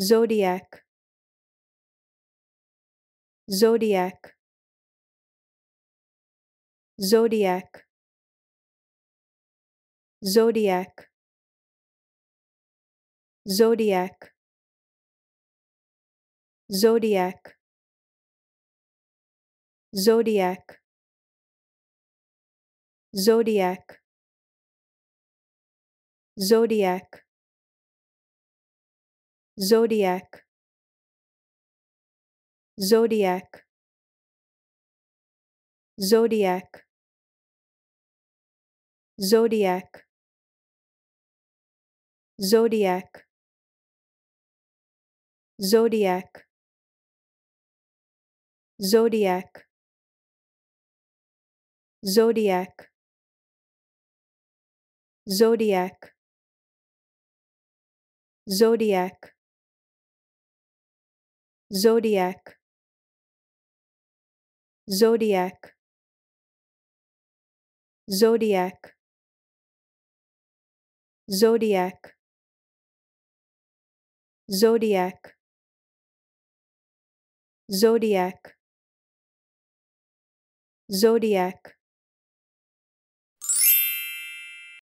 zodiac zodiac zodiac zodiac zodiac zodiac zodiac zodiac zodiac zodiac zodiac zodiac zodiac zodiac zodiac zodiac zodiac zodiac zodiac zodiac zodiac zodiac zodiac zodiac zodiac zodiac